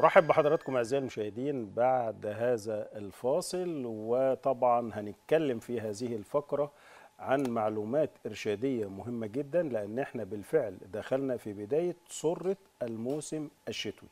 رحب بحضراتكم اعزائي المشاهدين بعد هذا الفاصل وطبعا هنتكلم في هذه الفقره عن معلومات ارشاديه مهمه جدا لان احنا بالفعل دخلنا في بدايه سره الموسم الشتوي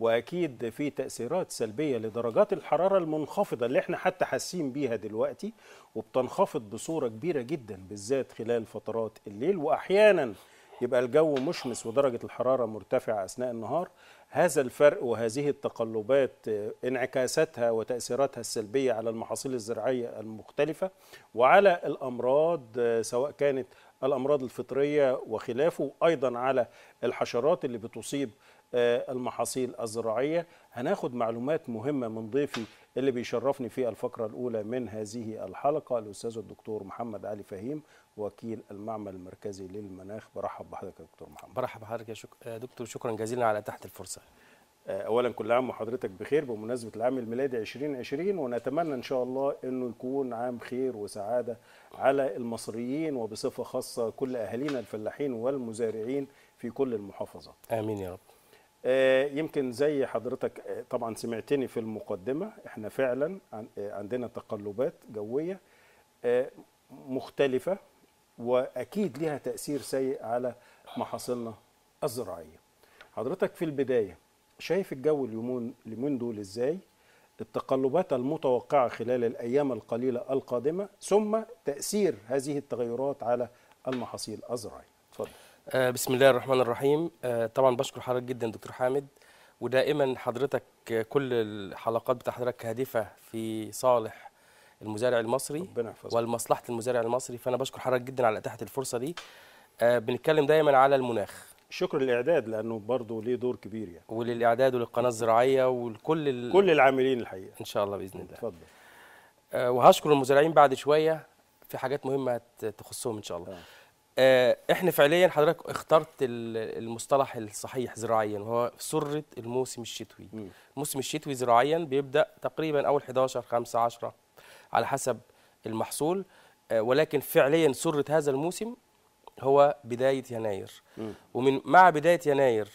واكيد في تاثيرات سلبيه لدرجات الحراره المنخفضه اللي احنا حتى حاسين بيها دلوقتي وبتنخفض بصوره كبيره جدا بالذات خلال فترات الليل واحيانا يبقى الجو مشمس ودرجة الحرارة مرتفعة أثناء النهار هذا الفرق وهذه التقلبات آه، انعكاساتها وتأثيراتها السلبية على المحاصيل الزراعية المختلفة وعلى الأمراض آه، سواء كانت الأمراض الفطرية وخلافه أيضا على الحشرات اللي بتصيب آه، المحاصيل الزراعية هناخد معلومات مهمة من ضيفي اللي بيشرفني في الفقرة الأولى من هذه الحلقة الأستاذ الدكتور محمد علي فهيم وكيل المعمل المركزي للمناخ برحب بحضرتك يا دكتور محمد برحب بحضرتك يا شك... آه، دكتور شكرا جزيلا على تحت الفرصه آه، اولا كل عام وحضرتك بخير بمناسبه العام الميلادي 2020 ونتمنى ان شاء الله انه يكون عام خير وسعاده على المصريين وبصفه خاصه كل اهالينا الفلاحين والمزارعين في كل المحافظات امين يا رب آه، يمكن زي حضرتك طبعا سمعتني في المقدمه احنا فعلا عندنا تقلبات جويه مختلفه واكيد ليها تاثير سيء على محاصيلنا الزراعيه حضرتك في البدايه شايف الجو اليومين اليومين دول ازاي التقلبات المتوقعه خلال الايام القليله القادمه ثم تاثير هذه التغيرات على المحاصيل الزراعيه اتفضل آه، بسم الله الرحمن الرحيم آه، طبعا بشكر حضرتك جدا دكتور حامد ودائما حضرتك كل الحلقات بتاع حضرتك هادفه في صالح المزارع المصري ولمصلحه المزارع المصري فانا بشكر حضرتك جدا على اتاحه الفرصه دي آه، بنتكلم دايما على المناخ شكر للاعداد لانه برضه ليه دور كبير يعني وللاعداد وللقناه الزراعيه ولكل ال... كل العاملين الحقيقه ان شاء الله باذن الله اتفضل آه وهشكر المزارعين بعد شويه في حاجات مهمه تخصهم ان شاء الله آه. آه احنا فعليا حضرتك اخترت المصطلح الصحيح زراعيا وهو سره الموسم الشتوي م. الموسم الشتوي زراعيا بيبدا تقريبا اول 11 5 10 على حسب المحصول آه، ولكن فعليا سره هذا الموسم هو بدايه يناير ومن مع بدايه يناير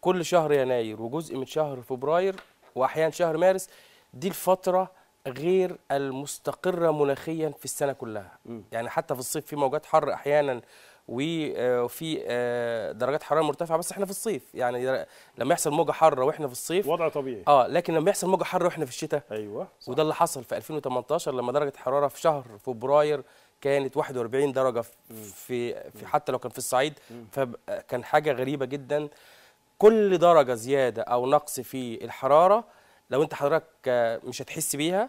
كل شهر يناير وجزء من شهر فبراير واحيانا شهر مارس دي الفتره غير المستقره مناخيا في السنه كلها يعني حتى في الصيف في موجات حر احيانا آه، وفي آه، درجات حراره مرتفعه بس احنا في الصيف يعني لما يحصل موجه حاره واحنا في الصيف وضع طبيعي اه لكن لما يحصل موجه حاره واحنا في الشتاء ايوه صح. وده اللي حصل في 2018 لما درجه الحراره في شهر فبراير كانت 41 درجه في في حتى لو كان في الصعيد فكان حاجه غريبه جدا كل درجه زياده او نقص في الحراره لو انت حضرتك مش هتحس بيها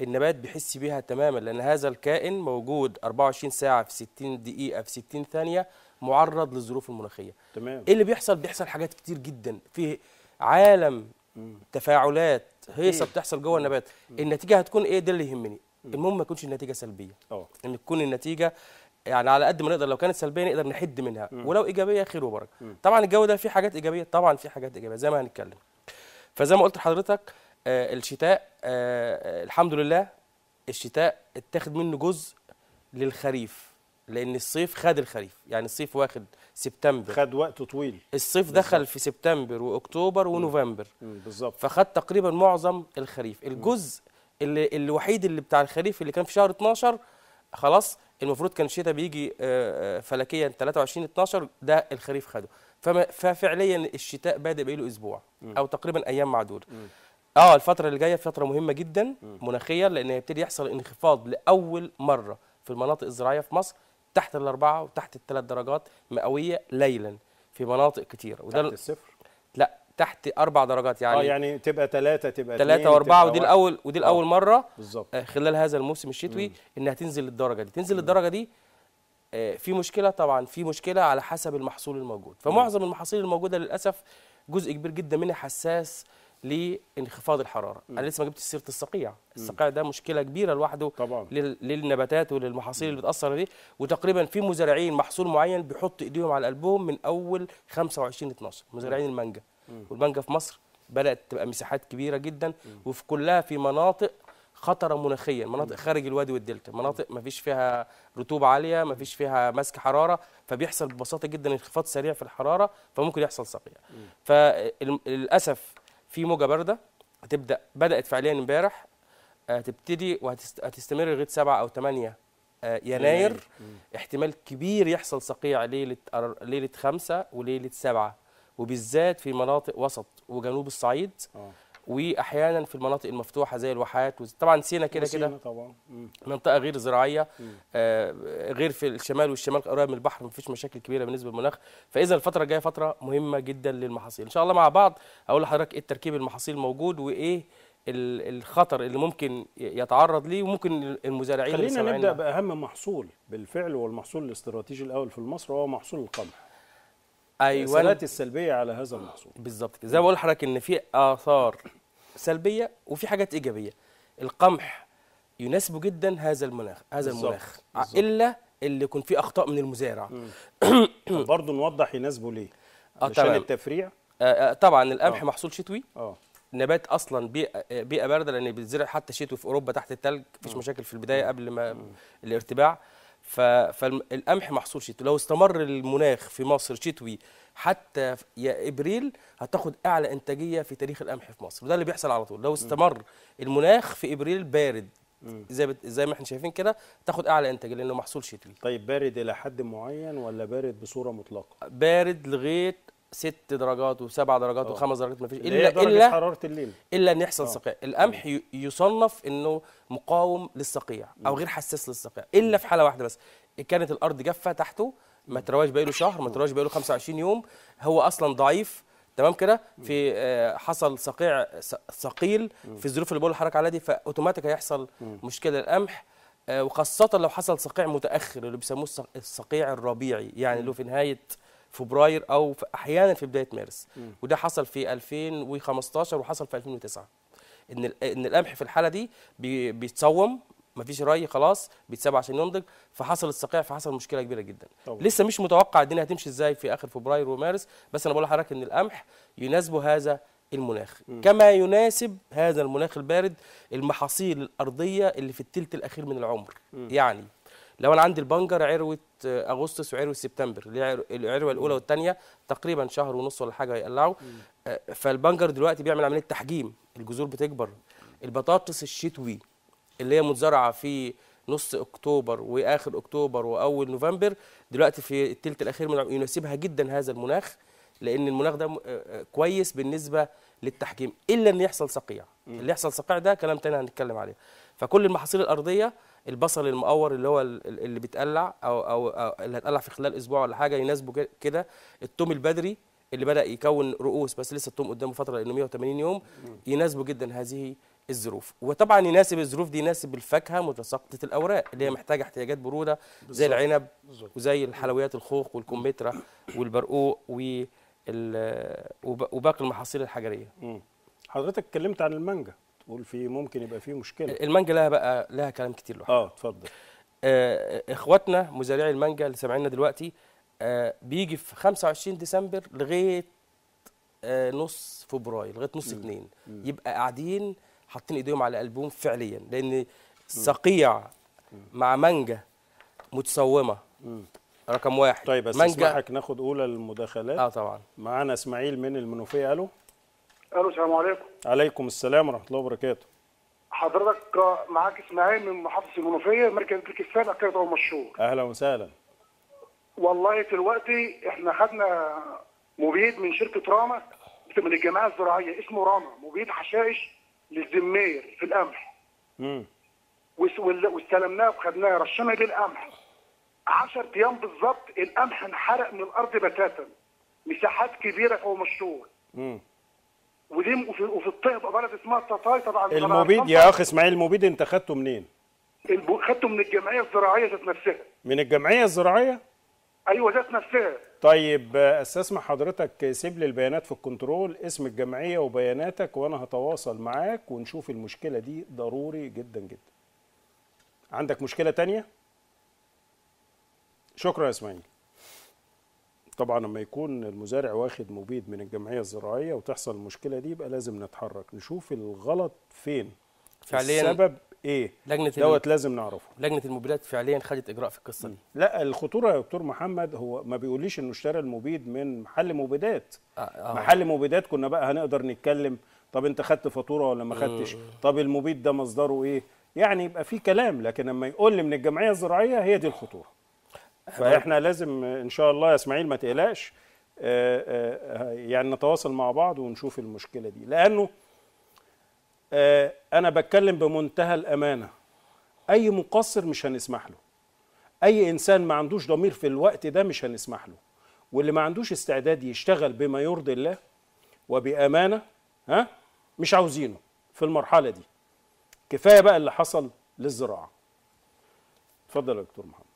النبات بيحس بيها تماما لأن هذا الكائن موجود 24 ساعة في 60 دقيقة في 60 ثانية معرض للظروف المناخية تمام إيه اللي بيحصل بيحصل حاجات كتير جدا في عالم مم. تفاعلات هيصة إيه؟ بتحصل جوه النبات مم. النتيجة هتكون إيه ده اللي يهمني المهم ما تكونش النتيجة سلبية أوه. إن تكون النتيجة يعني على قد ما نقدر لو كانت سلبيه نقدر نحد منها مم. ولو ايجابيه خير وبركه طبعا الجو ده فيه حاجات ايجابيه طبعا فيه حاجات ايجابيه زي ما هنتكلم فزي ما قلت لحضرتك آه، الشتاء آه، الحمد لله الشتاء اتاخد منه جزء للخريف لان الصيف خد الخريف يعني الصيف واخد سبتمبر خد وقت طويل الصيف بالزبط. دخل في سبتمبر واكتوبر ونوفمبر بالظبط فخد تقريبا معظم الخريف الجزء اللي الوحيد اللي بتاع الخريف اللي كان في شهر 12 خلاص المفروض كان الشتاء بيجي آه، فلكيا 23 12 ده الخريف خده ففعليا الشتاء بادئ بقاله اسبوع او تقريبا ايام معدوده اه الفتره اللي جايه فتره مهمه جدا مناخيه لان هيبتدي يحصل انخفاض لاول مره في المناطق الزراعيه في مصر تحت الاربعه وتحت الثلاث درجات مئويه ليلا في مناطق كتيره وده تحت الصفر لا تحت اربع درجات يعني اه يعني تبقى ثلاثه تبقى ثلاثه واربعه ودي الاول ودي الاول آه، مره بالظبط آه، خلال هذا الموسم الشتوي مم. انها تنزل للدرجه دي تنزل مم. للدرجه دي آه في مشكله طبعا في مشكله على حسب المحصول الموجود فمعظم المحاصيل الموجوده للاسف جزء كبير جدا منها حساس لانخفاض الحراره انا لسه ما جبتش سيره الصقيع الصقيع ده مشكله كبيره لوحده طبعا للنباتات وللمحاصيل اللي بتاثر دي وتقريبا في مزارعين محصول معين بيحط ايديهم على قلبهم من اول 25 12 مزارعين المانجا والمانجا في مصر بدات تبقى مساحات كبيره جدا وفي كلها في مناطق خطره مناخيا مناطق خارج الوادي والدلتا مناطق ما فيش فيها رطوبه عاليه ما فيش فيها مسك حراره فبيحصل ببساطه جدا انخفاض سريع في الحراره فممكن يحصل صقيع فللاسف في موجه بارده هتبدا بدات فعليا امبارح آه، هتبتدي وهتستمر لغايه 7 او 8 آه، يناير احتمال كبير يحصل صقيع ليله ليله 5 وليله 7 وبالذات في مناطق وسط وجنوب الصعيد آه. واحيانا في المناطق المفتوحه زي الواحات طبعا سينا كده كده طبعا منطقه غير زراعيه آه، غير في الشمال والشمال قريب من البحر مفيش مشاكل كبيره بالنسبه للمناخ فاذا الفتره الجايه فتره مهمه جدا للمحاصيل ان شاء الله مع بعض اقول لحضرتك ايه التركيب المحاصيل الموجود وايه الخطر اللي ممكن يتعرض ليه وممكن المزارعين خلينا نبدا باهم محصول بالفعل والمحصول الاستراتيجي الاول في مصر وهو محصول القمح ايوه السلبيه على هذا المحصول بالظبط زي ما بقول لحضرتك ان في اثار سلبيه وفي حاجات ايجابيه القمح يناسبه جدا هذا المناخ هذا بالزبط. المناخ بالزبط. الا اللي يكون فيه اخطاء من المزارع برضه نوضح يناسبه ليه آه، عشان التفريع آه،, آه طبعا القمح آه. محصول شتوي أوه. نبات اصلا بيئه بيئه بارده لان بيتزرع حتى شتوي في اوروبا تحت الثلج مفيش مشاكل في البدايه قبل ما الارتباع فالقمح محصول شتوي لو استمر المناخ في مصر شتوي حتى يا ابريل هتاخد اعلى انتاجيه في تاريخ القمح في مصر وده اللي بيحصل على طول لو استمر المناخ في ابريل بارد زي بت... زي ما احنا شايفين كده تاخد اعلى انتاج لانه محصول شتوي طيب بارد الى حد معين ولا بارد بصوره مطلقه بارد لغايه ست درجات وسبع درجات أوه. وخمس آه. درجات مفيش الا الا حراره الليل الا ان يحصل آه. سقيع القمح يصنف انه مقاوم للصقيع او غير حساس للصقيع الا في حاله واحده بس كانت الارض جافه تحته ما ترواش بقاله له شهر ما ترواش بقاله له 25 يوم هو اصلا ضعيف تمام كده في آه، حصل صقيع ثقيل في الظروف اللي بقول لحضرتك عليها دي فاوتوماتيك هيحصل مشكله القمح وخاصه لو حصل صقيع متاخر اللي بيسموه الصقيع الربيعي يعني اللي في نهايه فبراير او احيانا في بدايه مارس وده حصل في 2015 وحصل في 2009 ان ان القمح في الحاله دي بيتصوم مفيش ري خلاص بيتساب عشان ينضج فحصل الصقيع فحصل مشكله كبيره جدا طبعا. لسه مش متوقع الدنيا هتمشي ازاي في اخر فبراير ومارس بس انا بقول لحضرتك ان القمح يناسبه هذا المناخ م. كما يناسب هذا المناخ البارد المحاصيل الارضيه اللي في الثلث الاخير من العمر م. يعني لو انا عندي البنجر عروه آه، اغسطس وعروه سبتمبر العروه الاولى والثانيه تقريبا شهر ونص ولا حاجه هيقلعوا آه، فالبنجر دلوقتي بيعمل عمليه تحجيم الجذور بتكبر البطاطس الشتوي اللي هي متزرعه في نص اكتوبر واخر اكتوبر واول نوفمبر دلوقتي في الثلث الاخير من يناسبها جدا هذا المناخ لان المناخ ده آه، كويس بالنسبه للتحجيم الا ان يحصل صقيع اللي يحصل صقيع ده كلام تاني هنتكلم عليه فكل المحاصيل الارضيه البصل المقور اللي هو اللي بيتقلع او او, أو اللي هتقلع في خلال اسبوع ولا حاجه يناسبه كده التوم البدري اللي بدا يكون رؤوس بس لسه التوم قدامه فتره لانه 180 يوم يناسبه جدا هذه الظروف وطبعا يناسب الظروف دي يناسب الفاكهه متساقطه الاوراق اللي هي محتاجه احتياجات بروده زي العنب وزي الحلويات الخوخ والكمثرى والبرقوق وباقي المحاصيل الحجريه حضرتك اتكلمت عن المانجا بقول في ممكن يبقى في مشكله المانجا لها بقى لها كلام كتير لوحدها اه اتفضل آه اخواتنا مزارعي المانجا اللي سامعيننا دلوقتي آه بيجي في 25 ديسمبر لغايه آه نص فبراير لغايه نص اثنين يبقى قاعدين حاطين ايديهم على البوم فعليا لان صقيع مع مانجا متصومه رقم واحد طيب بس مانجا ناخد اولى المداخلات اه طبعا معانا اسماعيل من المنوفيه الو الو السلام عليكم عليكم السلام ورحمه الله وبركاته حضرتك معاك اسماعيل من محافظه المنوفيه مركز تركي السابع كده مشهور اهلا وسهلا والله دلوقتي احنا خدنا مبيد من شركه راما من الجماعه الزراعيه اسمه راما مبيد حشائش للزمير في القمح امم واستلمناه وخدناه رشينا بيه القمح 10 ايام بالظبط القمح انحرق من الارض بتاتا مساحات كبيره فهو مشهور امم ودي وفي, وفي الطيب بلد اسمها التطاي طبعا المبيد يا اخي اسماعيل المبيد انت خدته منين؟ خدته من الجمعيه الزراعيه ذات نفسها من الجمعيه الزراعيه؟ ايوه ذات نفسها طيب استسمح حضرتك سيب لي البيانات في الكنترول اسم الجمعيه وبياناتك وانا هتواصل معاك ونشوف المشكله دي ضروري جدا جدا عندك مشكله تانية؟ شكرا يا اسماعيل طبعا لما يكون المزارع واخد مبيد من الجمعيه الزراعيه وتحصل المشكله دي يبقى لازم نتحرك نشوف الغلط فين فعليا السبب ايه لجنه دوت لازم نعرفه لجنه المبيدات فعليا خدت اجراء في القصه دي لا الخطوره يا دكتور محمد هو ما بيقوليش انه اشترى المبيد من محل مبيدات آه آه. محل مبيدات كنا بقى هنقدر نتكلم طب انت خدت فاتوره ولا ما خدتش طب المبيد ده مصدره ايه يعني يبقى في كلام لكن لما يقول لي من الجمعيه الزراعيه هي دي الخطوره فاحنا لازم ان شاء الله يا اسماعيل ما تقلقش آه، آه، آه، يعني نتواصل مع بعض ونشوف المشكله دي لانه انا بتكلم بمنتهى الامانه اي مقصر مش هنسمح له اي انسان ما عندوش ضمير في الوقت ده مش هنسمح له واللي ما عندوش استعداد يشتغل بما يرضي الله وبامانه ها مش عاوزينه في المرحله دي كفايه بقى اللي حصل للزراعه اتفضل يا دكتور محمد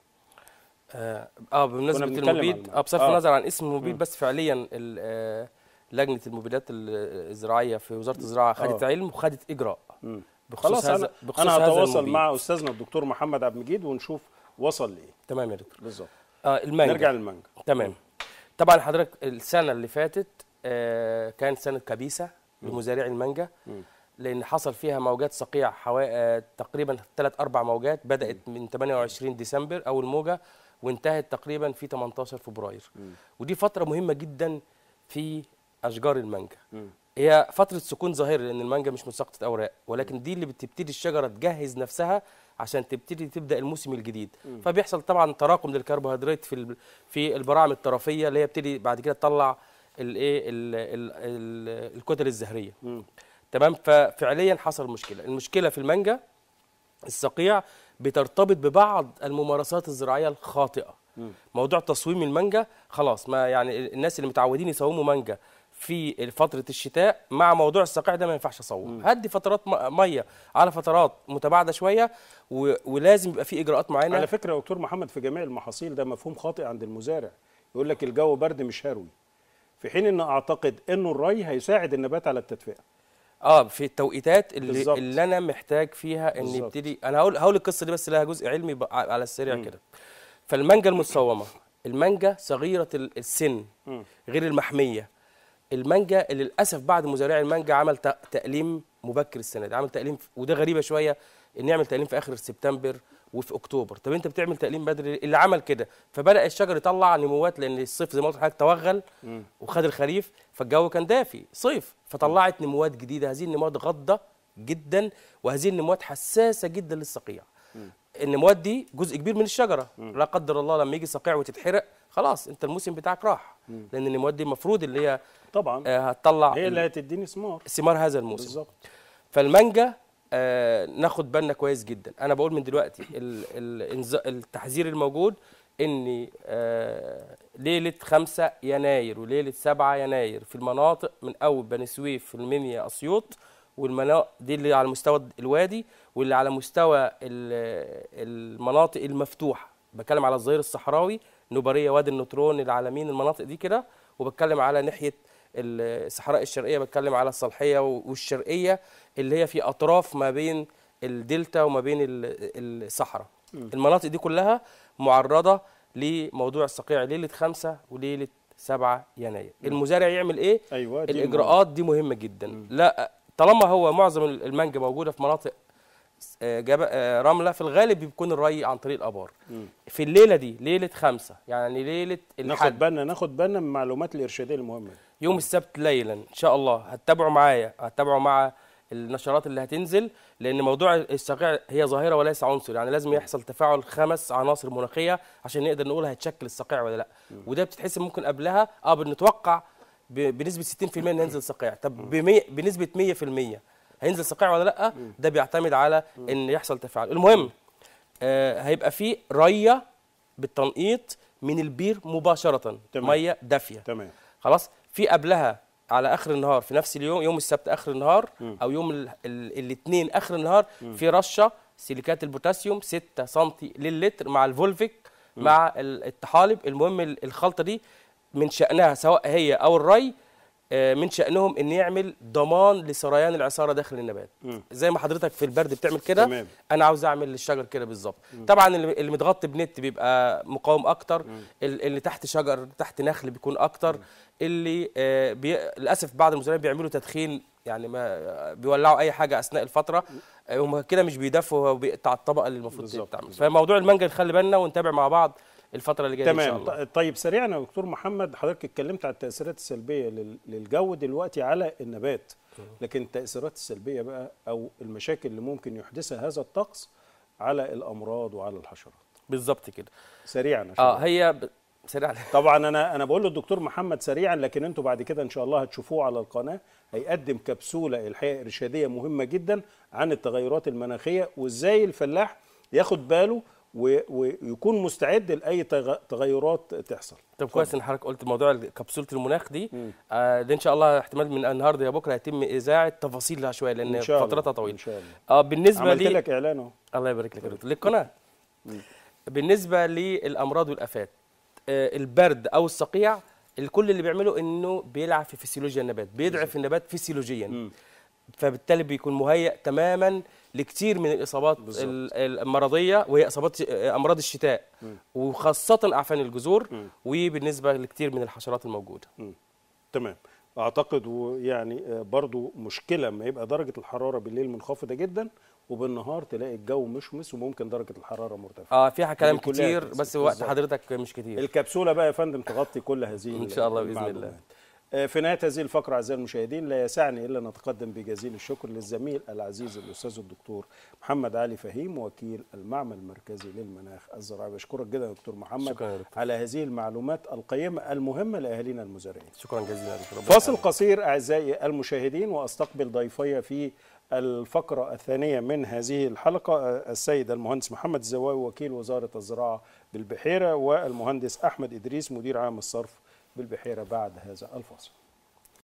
آه،, اه بالنسبه للمبيد اه بصرف آه. النظر عن اسم المبيد بس فعليا آه، لجنه المبيدات الزراعيه في وزاره الزراعه خدت علم وخدت اجراء بخصوص خلاص هذا بخصوص انا هتواصل مع استاذنا الدكتور محمد عبد المجيد ونشوف وصل لايه تمام يا دكتور بالظبط آه المانجا نرجع للمانجا تمام طبعا حضرتك السنه اللي فاتت آه كانت سنه كبيسه لمزارعي المانجا لان حصل فيها موجات صقيع حوالي تقريبا ثلاث اربع موجات بدات من 28 ديسمبر اول موجه وانتهت تقريبا في 18 فبراير م. ودي فتره مهمه جدا في اشجار المانجا هي فتره سكون ظاهري لان المانجا مش مسقطه اوراق ولكن دي اللي بتبتدي الشجره تجهز نفسها عشان تبتدي تبدا الموسم الجديد م. فبيحصل طبعا تراكم للكربوهيدرات في في البراعم الطرفيه اللي هي بتبتدي بعد كده تطلع الايه الكتل الزهريه م. تمام ففعليا حصل مشكله المشكله في المانجا الصقيع بترتبط ببعض الممارسات الزراعيه الخاطئه موضوع تصويم المانجا خلاص ما يعني الناس اللي متعودين يصوموا مانجا في فتره الشتاء مع موضوع الصقيع ده ما ينفعش اصوم هدي فترات ميه على فترات متباعده شويه ولازم يبقى في اجراءات معينه على فكره يا دكتور محمد في جميع المحاصيل ده مفهوم خاطئ عند المزارع يقول لك الجو برد مش هروي في حين ان اعتقد انه الري هيساعد النبات على التدفئه اه في التوقيتات اللي بالزبط. اللي انا محتاج فيها ان يبتدي انا هقول هقول القصه دي بس لها جزء علمي على السريع كده فالمانجا المصومه المانجا صغيره السن مم. غير المحميه المانجا اللي للاسف بعد مزارع المانجا عمل تأليم مبكر السنه دي عمل تأليم وده غريبه شويه ان يعمل تأليم في اخر سبتمبر وفي اكتوبر طب انت بتعمل تقليم بدري اللي عمل كده فبدا الشجر يطلع نموات لان الصيف زي ما قلت لحضرتك توغل وخد الخريف فالجو كان دافي صيف فطلعت نموات جديده هذه النموات غضه جدا وهذه النموات حساسه جدا للصقيع النموات دي جزء كبير من الشجره لا قدر الله لما يجي صقيع وتتحرق خلاص انت الموسم بتاعك راح لان النموات دي المفروض اللي هي طبعا آه، هتطلع هي اللي هتديني ثمار ثمار هذا الموسم بالظبط فالمانجا آه، ناخد بالنا كويس جدا انا بقول من دلوقتي التحذير الموجود ان آه، ليله 5 يناير وليله 7 يناير في المناطق من اول بني سويف في المنيا اسيوط والمناطق دي اللي على مستوى الوادي واللي على مستوى المناطق المفتوحه بتكلم على الظهير الصحراوي نوباريه وادي النطرون العالمين المناطق دي كده وبتكلم على ناحيه الصحراء الشرقيه بتكلم على الصالحيه والشرقيه اللي هي في اطراف ما بين الدلتا وما بين الصحراء المناطق دي كلها معرضه لموضوع الصقيع ليله خمسة وليله 7 يناير المزارع يعمل ايه أيوة دي الاجراءات دي مهمه جدا مم. لا طالما هو معظم المانجا موجوده في مناطق آه، آه، رمله في الغالب بيكون الري عن طريق الابار في الليله دي ليله خمسة يعني ليله الحد ناخد بالنا ناخد بالنا من المعلومات الارشاديه المهمه يوم السبت ليلا ان شاء الله هتتابعوا معايا هتتابعوا مع النشرات اللي هتنزل لان موضوع الصقيع هي ظاهره وليس عنصر يعني لازم يحصل تفاعل خمس عناصر مناخيه عشان نقدر نقول هيتشكل الصقيع ولا لا وده بتتحسب ممكن قبلها اه بنتوقع بنسبه 60% ان ينزل صقيع طب بنسبه 100% هينزل صقيع ولا لا ده بيعتمد على ان يحصل تفاعل المهم آه هيبقى في ريه بالتنقيط من البير مباشره تمام. ميه دافيه تمام خلاص في قبلها على اخر النهار في نفس اليوم يوم السبت اخر النهار م. او يوم الاثنين اخر النهار م. في رشه سيليكات البوتاسيوم 6 سم للتر مع الفولفيك م. مع الطحالب المهم الخلطه دي من شانها سواء هي او الري آه، من شأنهم إن يعمل ضمان لسريان العصارة داخل النبات مم. زي ما حضرتك في البرد بتعمل كده أنا عاوز أعمل للشجر كده بالظبط طبعا اللي متغطي بنت بيبقى مقاوم أكتر مم. اللي تحت شجر تحت نخل بيكون أكتر مم. اللي آه بي... للأسف بعض المزارعين بيعملوا تدخين يعني ما بيولعوا اي حاجه اثناء الفتره هم كده مش بيدفوا وبيقطع الطبقه اللي المفروض تتعمل فموضوع المانجا خلي بالنا ونتابع مع بعض الفتره اللي جايه ان شاء الله تمام طيب سريعا يا دكتور محمد حضرتك اتكلمت على التاثيرات السلبيه للجو دلوقتي على النبات لكن التاثيرات السلبيه بقى او المشاكل اللي ممكن يحدثها هذا الطقس على الامراض وعلى الحشرات بالظبط كده سريعا اه هي ب... سريعا طبعا انا انا بقول للدكتور محمد سريعا لكن انتوا بعد كده ان شاء الله هتشوفوه على القناه هيقدم كبسوله الحقيقه ارشاديه مهمه جدا عن التغيرات المناخيه وازاي الفلاح ياخد باله ويكون مستعد لاي تغيرات تحصل طب كويس ان حضرتك قلت موضوع كبسوله المناخ دي آه دي ان شاء الله احتمال من النهارده يا بكره هيتم اذاعه تفاصيلها شويه لان فترتها طويله ان شاء الله اه بالنسبه عملت لي لك اعلان اهو الله يبارك لك طيب. للقناه بالنسبه للامراض والافات آه البرد او الصقيع الكل اللي بيعمله انه بيلعب في فسيولوجيا النبات بيضعف النبات فسيولوجيا فبالتالي بيكون مهيئ تماما لكثير من الاصابات بالزبط. المرضيه وهي اصابات آه، امراض الشتاء م. وخاصه اعفان الجذور وبالنسبه لكثير من الحشرات الموجوده م. تمام اعتقد ويعني آه، برضو مشكله ما يبقى درجه الحراره بالليل منخفضه جدا وبالنهار تلاقي الجو مشمس وممكن درجه الحراره مرتفعه اه فيها كلام كتير بس وقت حضرتك مش كتير الكبسوله بقى يا فندم تغطي كل هذه ان شاء الله باذن الله آه، في نهايه هذه الفقره اعزائي المشاهدين لا يسعني الا ان اتقدم بجزيل الشكر للزميل العزيز الاستاذ الدكتور محمد علي فهيم وكيل المعمل المركزي للمناخ الزراعي بشكرك جدا يا دكتور محمد شكرا على هذه المعلومات القيمه المهمه لاهالينا المزارعين شكرا جزيلا دكتور فاصل قصير اعزائي المشاهدين واستقبل ضيفي في الفقرة الثانية من هذه الحلقة آه، السيد المهندس محمد الزواوي وكيل وزارة الزراعة بالبحيرة والمهندس أحمد إدريس مدير عام الصرف بالبحيرة بعد هذا الفاصل